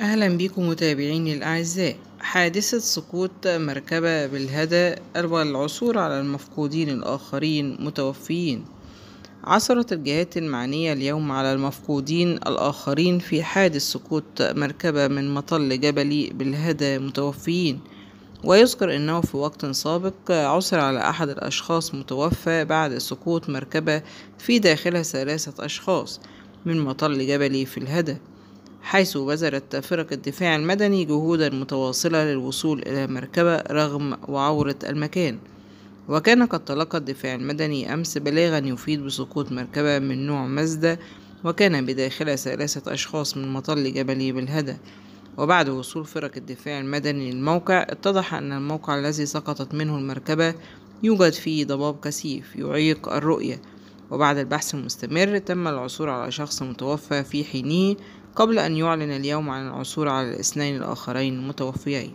أهلا بكم متابعيني الأعزاء حادثة سقوط مركبة بالهدى أروى العثور على المفقودين الآخرين متوفيين عثرت الجهات المعنية اليوم على المفقودين الآخرين في حادث سقوط مركبة من مطل جبلي بالهدى متوفيين ويذكر أنه في وقت سابق عثر على أحد الأشخاص متوفى بعد سقوط مركبة في داخلها ثلاثة أشخاص من مطل جبلي في الهدى حيث بذلت فرق الدفاع المدني جهودا متواصلة للوصول إلى مركبة رغم وعورة المكان وكان قد تلقى الدفاع المدني أمس بلاغا يفيد بسقوط مركبة من نوع مزدة وكان بداخلها ثلاثة أشخاص من مطل جبلي بالهدى وبعد وصول فرق الدفاع المدني للموقع اتضح أن الموقع الذي سقطت منه المركبة يوجد فيه ضباب كثيف يعيق الرؤية وبعد البحث المستمر تم العثور على شخص متوفى في حينه قبل أن يعلن اليوم عن العثور على الاثنين الآخرين المتوفيين